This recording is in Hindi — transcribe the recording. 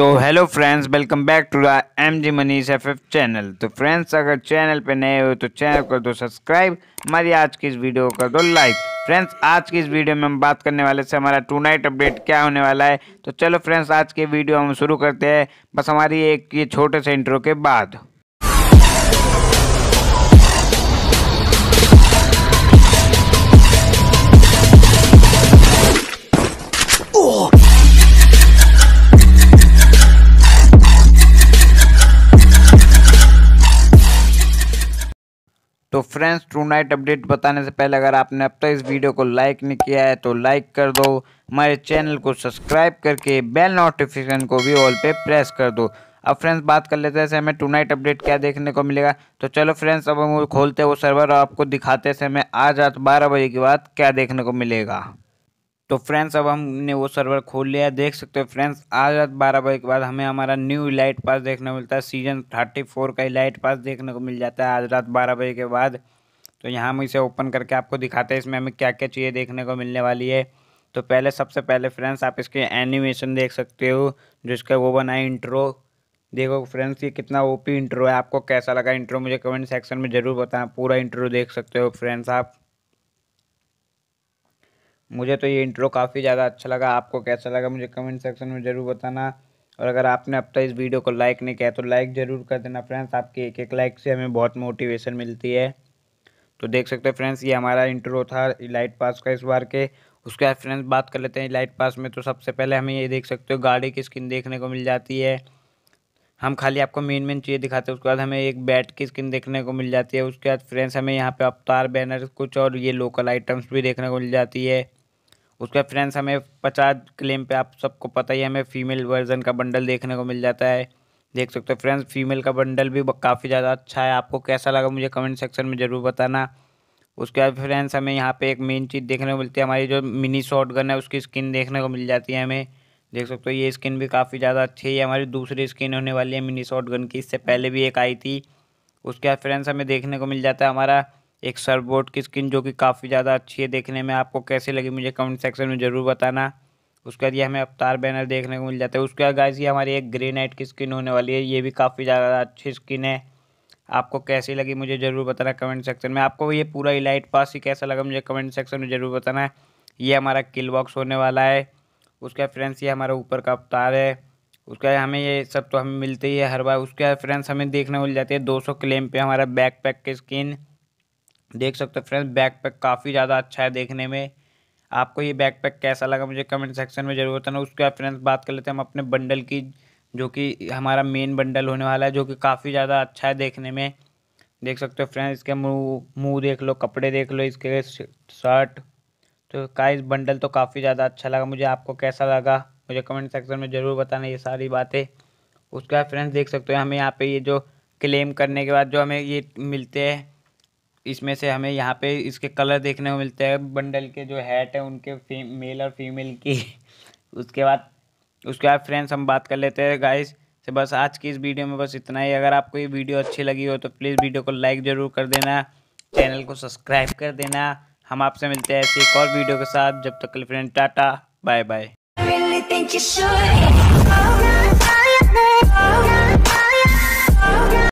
तो hello friends welcome back to the M G Manish F F channel तो फ्रेंड्स अगर चैनल पे नए हो तो चैनल कर दो सब्सक्राइब हमारी आज की इस वीडियो को कर दो लाइक फ्रेंड्स आज की इस वीडियो में हम बात करने वाले से हमारा टू नाइट अपडेट क्या होने वाला है तो चलो फ्रेंड्स आज की वीडियो हम शुरू करते हैं बस हमारी एक ये छोटे से इंटरव्यू के बाद तो फ्रेंड्स टू नाइट अपडेट बताने से पहले अगर आपने अब तक इस वीडियो को लाइक नहीं किया है तो लाइक कर दो हमारे चैनल को सब्सक्राइब करके बेल नोटिफिकेशन को भी ऑल पे प्रेस कर दो अब फ्रेंड्स बात कर लेते हैं हमें टू नाइट अपडेट क्या देखने को मिलेगा तो चलो फ्रेंड्स अब हम खोलते हैं वो सर्वर और आपको दिखाते समय आज रात बारह बजे के बाद क्या देखने को मिलेगा तो फ्रेंड्स अब हमने वो सर्वर खोल लिया देख सकते हो फ्रेंड्स आज रात बारह बजे के बाद हमें हमारा न्यू इलाइट पास देखने को मिलता है सीजन थर्टी फोर का इलाइट पास देखने को मिल जाता है आज रात बारह बजे के बाद तो यहाँ हम इसे ओपन करके आपको दिखाते हैं इसमें हमें क्या क्या चीज़ें देखने को मिलने वाली है तो पहले सबसे पहले फ्रेंड्स आप इसके एनिमेशन देख सकते हो जिसका वो बना है इंट्रो देखो फ्रेंड्स ये कितना ओपी इंट्रो है आपको कैसा लगा इंट्रो मुझे कमेंट सेक्शन में ज़रूर बताएं पूरा इंट्रो देख सकते हो फ्रेंड्स आप मुझे तो ये इंट्रो काफ़ी ज़्यादा अच्छा लगा आपको कैसा लगा मुझे कमेंट सेक्शन में ज़रूर बताना और अगर आपने अब तक इस वीडियो को लाइक नहीं किया तो लाइक ज़रूर कर देना फ्रेंड्स आपके एक एक लाइक से हमें बहुत मोटिवेशन मिलती है तो देख सकते हैं फ्रेंड्स ये हमारा इंट्रो था इलाइट पास का इस बार के उसके बाद फ्रेंड्स बात कर लेते हैं इलाइट पास में तो सबसे पहले हमें ये देख सकते हो गाड़ी की स्किन देखने को मिल जाती है हम खाली आपको मेन मेन चीज़ें दिखाते हैं उसके बाद हमें एक बैट की स्किन देखने को मिल जाती है उसके बाद फ्रेंड्स हमें यहाँ पे अवतार बैनर कुछ और ये लोकल आइटम्स भी देखने को मिल जाती है उसका फ्रेंड्स हमें पचास क्लेम पे आप सबको पता ही हमें फीमेल वर्जन का बंडल देखने को मिल जाता है देख सकते हो फ्रेंड्स फीमेल का बंडल भी काफ़ी ज़्यादा अच्छा है आपको कैसा लगा मुझे कमेंट सेक्शन में ज़रूर बताना उसके बाद फ्रेंड्स हमें यहाँ पे एक मेन चीज़ देखने को मिलती है हमारी जो मिनी शॉट गन है उसकी स्किन देखने को मिल जाती है हमें देख सकते हो ये स्किन भी काफ़ी ज़्यादा अच्छी है हमारी दूसरी स्किन होने वाली है मिनी शॉट गन की इससे पहले भी एक आई थी उसके बाद फ्रेंड्स हमें देखने को मिल जाता है हमारा एक बोर्ड की स्किन जो कि काफ़ी ज़्यादा अच्छी है देखने में आपको कैसे लगी मुझे कमेंट सेक्शन में ज़रूर बताना उसके बाद ये हमें अवतार बैनर देखने को मिल जाता है उसके बाद गाइस ये हमारी एक ग्रे नाइट की स्किन होने वाली है ये भी काफ़ी ज़्यादा अच्छी स्किन है आपको कैसी लगी मुझे ज़रूर बताना कमेंट सेक्शन में आपको ये पूरा इलाइट पास ही कैसा लगा मुझे कमेंट सेक्शन में ज़रूर बताना है ये हमारा किल बॉक्स होने वाला है उसके बाद फ्रेंड्स ये हमारा ऊपर का अवतार है उसके बाद हमें ये सब तो हमें मिलते ही है हर बार उसके बाद फ्रेंड्स हमें देखने को मिल जाती है दो सौ क्लेम पे हमारा बैक पैक की स्किन देख सकते हो फ्रेंड्स बैकपैक काफ़ी ज़्यादा अच्छा है देखने में आपको ये बैकपैक कैसा लगा मुझे कमेंट सेक्शन में जरूर बताना उसके बाद फ्रेंड्स बात कर लेते हैं हम अपने बंडल की जो कि हमारा मेन बंडल होने वाला है जो कि काफ़ी ज़्यादा अच्छा है देखने में देख सकते हो फ्रेंड्स इसके मुंह मुंह देख लो कपड़े देख लो इसके शर्ट तो का बंडल तो काफ़ी ज़्यादा अच्छा लगा मुझे आपको कैसा लगा मुझे कमेंट सेक्शन में ज़रूर बताना ये सारी बातें उसके बाद फ्रेंड्स देख सकते हो हमें यहाँ पे ये जो क्लेम करने के बाद जो हमें ये मिलते हैं इसमें से हमें यहाँ पे इसके कलर देखने को मिलते हैं बंडल के जो हैट है उनके मेल और फीमेल की उसके बाद उसके बाद फ्रेंड्स हम बात कर लेते हैं गाइस से तो बस आज की इस वीडियो में बस इतना ही अगर आपको ये वीडियो अच्छी लगी हो तो प्लीज़ वीडियो को लाइक ज़रूर कर देना चैनल को सब्सक्राइब कर देना हम आपसे मिलते हैं ऐसी एक और वीडियो के साथ जब तक कल फ्रेंड टाटा बाय बाय